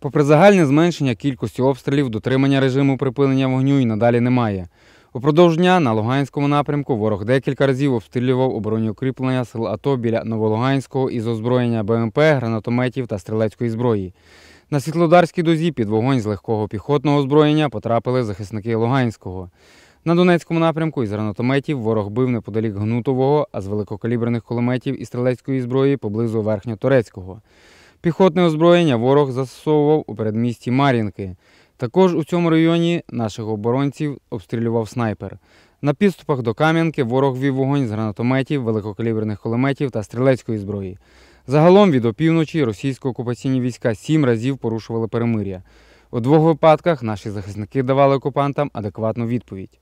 Попри загальне зменшення кількості обстрілів, дотримання режиму припинення вогню і надалі немає. Упродовж дня на Луганському напрямку ворог декілька разів обстрілював оборонні укріплення сил АТО біля Новолуганського із озброєння БМП, гранатометів та стрілецької зброї. На Світлодарській дозі під вогонь з легкого піхотного озброєння потрапили захисники Луганського. На Донецькому напрямку із гранатометів ворог бив неподалік Гнутового, а з великокаліберних кулеметів і стрілецької зброї поблизу Верхньоторецького. Піхотне озброєння ворог застосовував у передмісті Мар'їнки. Також у цьому районі наших оборонців обстрілював снайпер. На підступах до Кам'янки ворог вів вогонь з гранатометів, великокаліберних кулеметів та стрілецької зброї. Загалом від опівночі російсько-окупаційні війська сім разів порушували перемир'я. У двох випадках наші захисники давали окупантам адекватну відповідь.